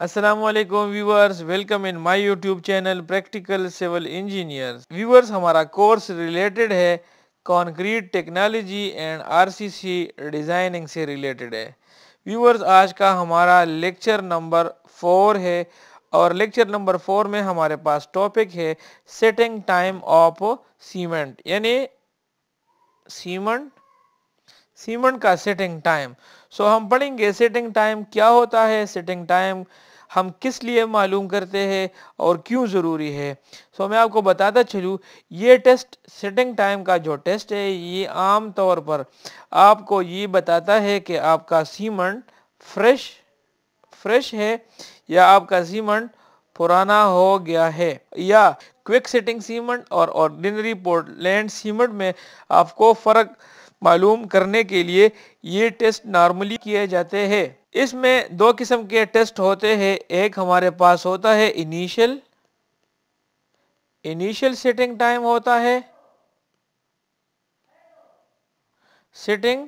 Aslam viewers welcome in my YouTube channel practical civil engineer viewers हमारा course related है concrete technology and RCC designing से related है viewers आज का हमारा लेक्चर नंबर फोर है और लेक्चर नंबर फोर में हमारे पास टॉपिक है सेटिंग टाइम ऑफ सीमेंट यानी सीमेंट सीमेंट का सेटिंग टाइम सो हम पढ़ेंगे सेटिंग टाइम क्या होता है सेटिंग टाइम हम किस लिए मालूम करते हैं और क्यों ज़रूरी है सो मैं आपको बताता चलूँ ये टेस्ट सेटिंग टाइम का जो टेस्ट है ये आम तौर पर आपको ये बताता है कि आपका सीमेंट फ्रेश फ्रेश है या आपका सीमेंट पुराना हो गया है या क्विक सेटिंग सीमेंट और ऑर्डिनरी पोर्टलैंड सीमेंट में आपको फ़र्क मालूम करने के लिए ये टेस्ट नॉर्मली किए जाते हैं इसमें दो किस्म के टेस्ट होते हैं एक हमारे पास होता है इनिशियल इनिशियल सेटिंग टाइम होता है सेटिंग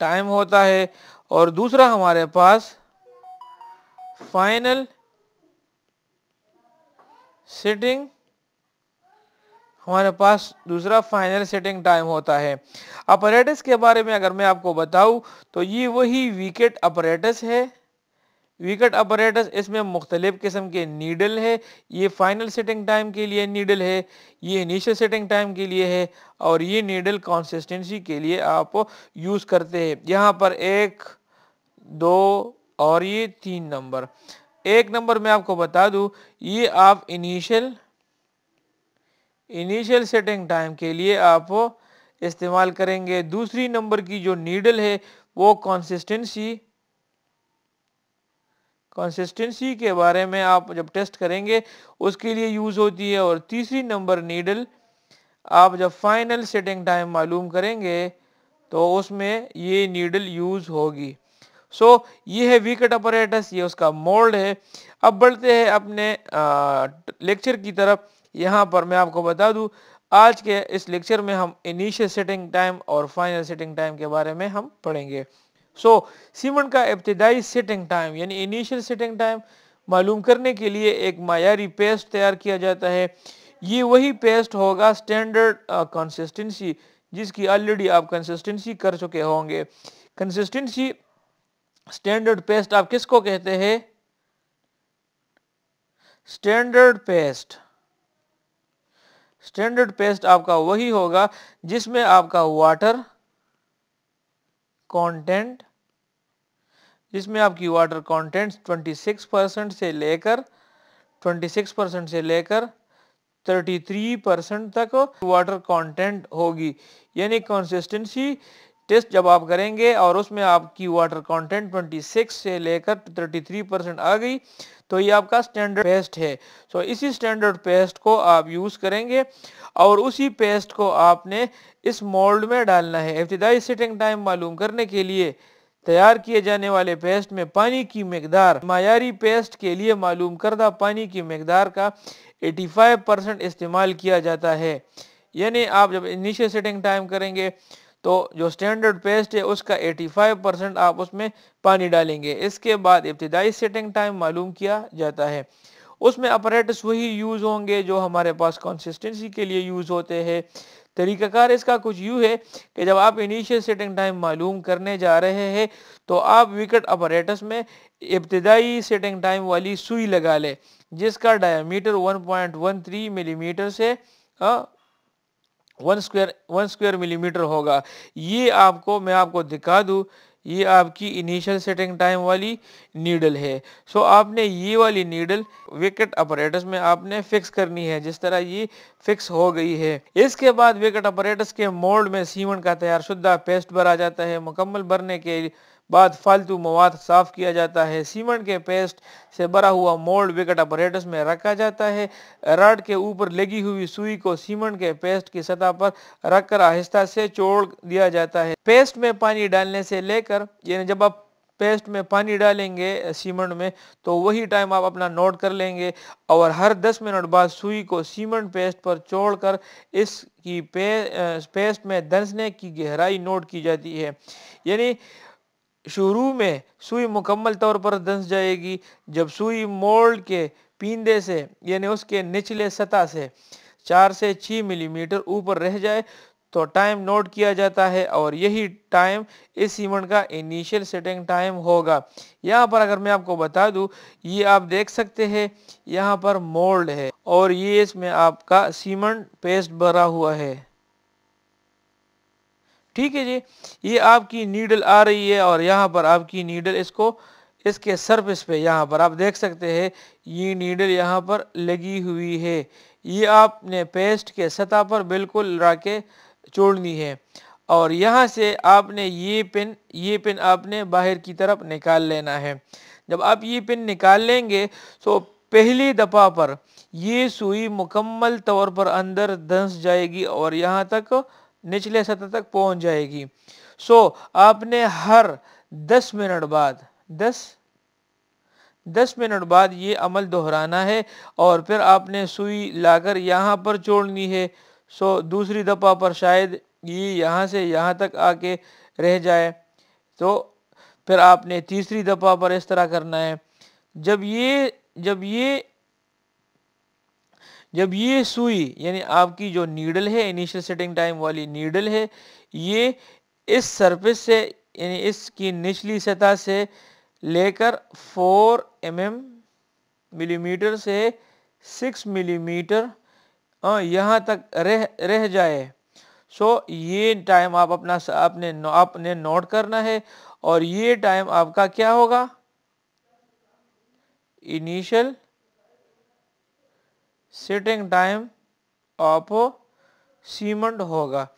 टाइम होता है और दूसरा हमारे पास फाइनल सेटिंग हमारे पास दूसरा फाइनल सेटिंग टाइम होता है अपरेटस के बारे में अगर मैं आपको बताऊँ तो ये वही विकेट अपरेटस है विकेट अपरेटस इसमें मुख्तलिफ किस्म के नीडल है ये फाइनल सेटिंग टाइम के लिए नीडल है ये इनिशियल सेटिंग टाइम के लिए है और ये नीडल कॉन्सिस्टेंसी के लिए आप यूज़ करते हैं यहाँ पर एक दो और ये तीन नंबर एक नंबर मैं आपको बता दूँ ये आप इनिशियल इनिशियल सेटिंग टाइम के लिए आप इस्तेमाल करेंगे दूसरी नंबर की जो नीडल है वो कंसिस्टेंसी कंसिस्टेंसी के बारे में आप जब टेस्ट करेंगे उसके लिए यूज़ होती है और तीसरी नंबर नीडल आप जब फाइनल सेटिंग टाइम मालूम करेंगे तो उसमें ये नीडल यूज़ होगी सो so, ये है विकेट अपरेटस ये उसका मोल्ड है अब बढ़ते हैं अपने लेक्चर की तरफ यहाँ पर मैं आपको बता दूँ आज के इस लेक्चर में हम इनिशियल सेटिंग टाइम और फाइनल सेटिंग टाइम के बारे में हम पढ़ेंगे सो so, सीमेंट का इब्तदाई सेटिंग टाइम यानी इनिशियल सेटिंग टाइम मालूम करने के लिए एक मायारी पेस्ट तैयार किया जाता है ये वही पेस्ट होगा स्टैंडर्ड कंसिस्टेंसी uh, जिसकी ऑलरेडी आप कंसिस्टेंसी कर चुके होंगे कंसिस्टेंसी स्टैंडर्ड पेस्ट आप किसको कहते हैं स्टैंडर्ड पेस्ट स्टैंडर्ड पेस्ट आपका वही होगा जिसमें आपका वाटर कंटेंट जिसमें आपकी वाटर कंटेंट 26 परसेंट से लेकर 26 परसेंट से लेकर 33 परसेंट तक वाटर कंटेंट होगी यानी कंसिस्टेंसी टेस्ट जब आप करेंगे और उसमें आपकी वाटर कंटेंट 26 से लेकर 33 परसेंट आ गई तो ये आपका स्टैंडर्ड पेस्ट है सो so, इसी स्टैंडर्ड पेस्ट को आप यूज़ करेंगे और उसी पेस्ट को आपने इस मोल्ड में डालना है इब्तदाई सेटिंग टाइम मालूम करने के लिए तैयार किए जाने वाले पेस्ट में पानी की मकदार मायारी पेस्ट के लिए मालूम करदा पानी की मकदार का 85 परसेंट इस्तेमाल किया जाता है यानी आप जब इनिशियल सेटिंग टाइम करेंगे तो जो स्टैंडर्ड पेस्ट है उसका 85 परसेंट आप उसमें पानी डालेंगे इसके बाद इब्तदाई सेटिंग टाइम मालूम किया जाता है उसमें अपरेटस वही यूज़ होंगे जो हमारे पास कंसिस्टेंसी के लिए यूज़ होते हैं तरीक़ाकार इसका कुछ यूँ है कि जब आप इनिशियल सेटिंग टाइम मालूम करने जा रहे हैं तो आप विकेट अपरेटस में इब्तदाई सेटिंग टाइम वाली सुई लगा लें जिसका थ्री 1.13 मिलीमीटर से one square one square millimetre होगा ये आपको मैं आपको दिखा दूँ ये आपकी इनिशियल सेटिंग टाइम वाली नीडल है सो आपने ये वाली नीडल विकेट अपरेटस में आपने फिक्स करनी है जिस तरह ये फिक्स हो गई है इसके बाद विकेट अपरेटस के मोल्ड में सीमेंट का तैयार शुद्धा पेस्ट भरा जाता है मुकम्मल भरने के बाद फालतू मवाद साफ़ किया जाता है सीमेंट के पेस्ट से भरा हुआ मोल्ड विकेट अपरेटस में रखा जाता है रड के ऊपर लगी हुई सुई को सीमेंट के पेस्ट की सतह पर रखकर आहिस्ता से चोड़ दिया जाता है पेस्ट में पानी डालने से लेकर यानी जब आप पेस्ट में पानी डालेंगे सीमेंट में तो वही टाइम आप अपना नोट कर लेंगे और हर 10 मिनट बाद सुई को सीमेंट पेस्ट पर कर इसकी पे, पेस्ट में दंसने की गहराई नोट की जाती है यानी शुरू में सुई मुकम्मल तौर पर धंस जाएगी जब सुई मोल्ड के पींदे से यानी उसके निचले सतह से चार से छः मिलीमीटर ऊपर रह जाए तो टाइम नोट किया जाता है और यही टाइम इस सीमेंट का इनिशियल सेटिंग टाइम होगा यहाँ पर अगर मैं आपको बता दूँ ये आप देख सकते हैं यहाँ पर मोल्ड है और ये इसमें आपका सीमन पेस्ट भरा हुआ है ठीक है जी ये आपकी नीडल आ रही है और यहाँ पर आपकी नीडल इसको इसके सरफेस पे यहाँ पर आप देख सकते हैं ये नीडल यहाँ पर लगी हुई है ये आपने पेस्ट के सतह पर बिल्कुल ला के छोड़नी है और यहाँ से आपने ये पिन ये पिन आपने बाहर की तरफ निकाल लेना है जब आप ये पिन निकाल लेंगे तो पहली दफ़ा पर ये सुई मुकम्मल तौर पर अंदर धंस जाएगी और यहाँ तक निचले सतह तक पहुंच जाएगी सो so, आपने हर 10 मिनट बाद 10 10 मिनट बाद ये अमल दोहराना है और फिर आपने सुई लाकर यहाँ पर छोड़नी है सो so, दूसरी दफ़ा पर शायद ये यहाँ से यहाँ तक आके रह जाए तो फिर आपने तीसरी दफ़ा पर इस तरह करना है जब ये जब ये जब ये सुई यानी आपकी जो नीडल है इनिशियल सेटिंग टाइम वाली नीडल है ये इस सरफेस से यानी इसकी निचली सतह से लेकर 4 एम एम मिलीमीटर से 6 मिलीमीटर हाँ, यहाँ तक रह रह जाए सो ये टाइम आप अपना आपने आपने नोट करना है और ये टाइम आपका क्या होगा initial setting time of cement होगा